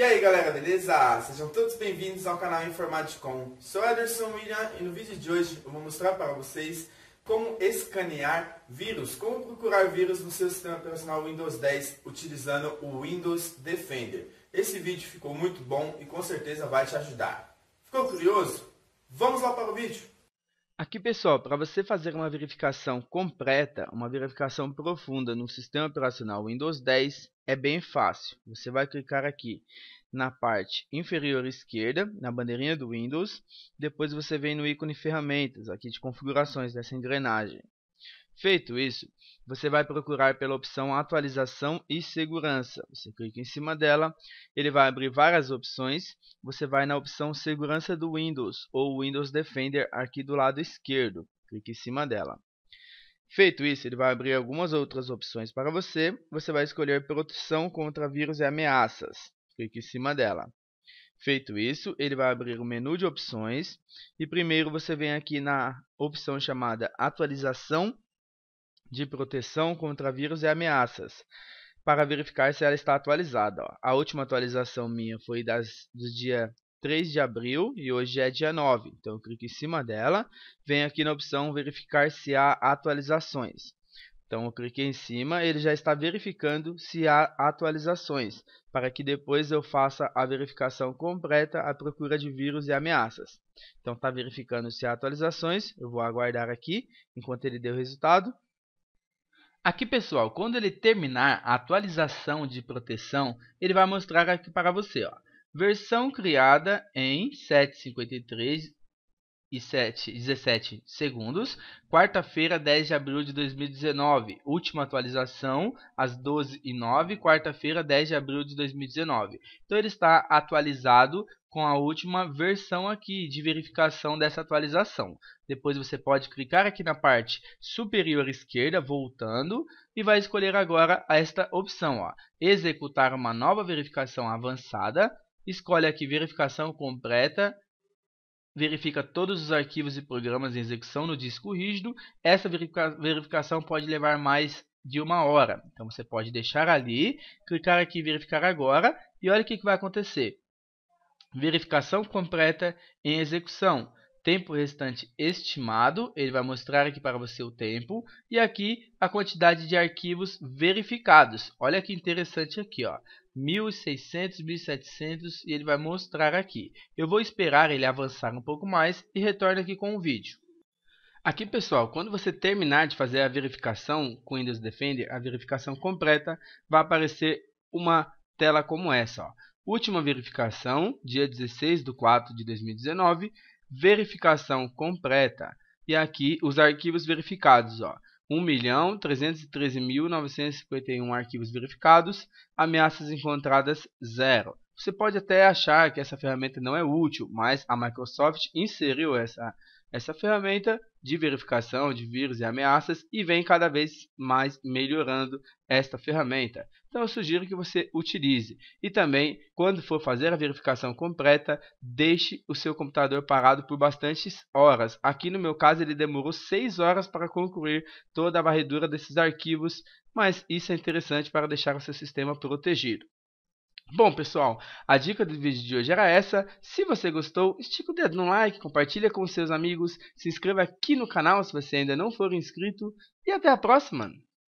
E aí galera, beleza? Sejam todos bem-vindos ao canal Informaticom. Sou Ederson William e no vídeo de hoje eu vou mostrar para vocês como escanear vírus, como procurar vírus no seu sistema operacional Windows 10 utilizando o Windows Defender. Esse vídeo ficou muito bom e com certeza vai te ajudar. Ficou curioso? Vamos lá para o vídeo! Aqui, pessoal, para você fazer uma verificação completa, uma verificação profunda no sistema operacional Windows 10, é bem fácil. Você vai clicar aqui na parte inferior esquerda, na bandeirinha do Windows. Depois você vem no ícone ferramentas, aqui de configurações dessa engrenagem. Feito isso, você vai procurar pela opção atualização e segurança. Você clica em cima dela, ele vai abrir várias opções. Você vai na opção segurança do Windows ou Windows Defender aqui do lado esquerdo. Clique em cima dela. Feito isso, ele vai abrir algumas outras opções para você. Você vai escolher proteção contra vírus e ameaças. Clique em cima dela. Feito isso, ele vai abrir o menu de opções e primeiro você vem aqui na opção chamada atualização de proteção contra vírus e ameaças para verificar se ela está atualizada. Ó. A última atualização minha foi das, do dia 3 de abril e hoje é dia 9. Então eu clico em cima dela, venho aqui na opção verificar se há atualizações. Então eu cliquei em cima, ele já está verificando se há atualizações, para que depois eu faça a verificação completa à procura de vírus e ameaças. Então está verificando se há atualizações, eu vou aguardar aqui enquanto ele deu o resultado. Aqui pessoal, quando ele terminar a atualização de proteção, ele vai mostrar aqui para você. Ó, versão criada em 753 e 17 segundos, quarta-feira, 10 de abril de 2019. Última atualização, às 12 h 09 quarta-feira, 10 de abril de 2019. Então, ele está atualizado com a última versão aqui de verificação dessa atualização. Depois você pode clicar aqui na parte superior esquerda, voltando, e vai escolher agora esta opção, ó, executar uma nova verificação avançada, escolhe aqui verificação completa, verifica todos os arquivos e programas em execução no disco rígido. Essa verifica verificação pode levar mais de uma hora. Então você pode deixar ali, clicar aqui em verificar agora, e olha o que, que vai acontecer verificação completa em execução, tempo restante estimado, ele vai mostrar aqui para você o tempo, e aqui a quantidade de arquivos verificados. Olha que interessante aqui, ó. 1600, 1700 e ele vai mostrar aqui. Eu vou esperar ele avançar um pouco mais e retorno aqui com o vídeo. Aqui pessoal, quando você terminar de fazer a verificação com Windows Defender, a verificação completa, vai aparecer uma tela como essa. Ó. Última verificação, dia 16 de 4 de 2019, verificação completa. E aqui os arquivos verificados, ó. 1.313.951 arquivos verificados, ameaças encontradas zero. Você pode até achar que essa ferramenta não é útil, mas a Microsoft inseriu essa, essa ferramenta de verificação de vírus e ameaças e vem cada vez mais melhorando esta ferramenta. Então eu sugiro que você utilize. E também, quando for fazer a verificação completa, deixe o seu computador parado por bastantes horas. Aqui no meu caso ele demorou 6 horas para concluir toda a varredura desses arquivos, mas isso é interessante para deixar o seu sistema protegido. Bom, pessoal, a dica do vídeo de hoje era essa. Se você gostou, estica o dedo no like, compartilha com seus amigos, se inscreva aqui no canal se você ainda não for inscrito e até a próxima!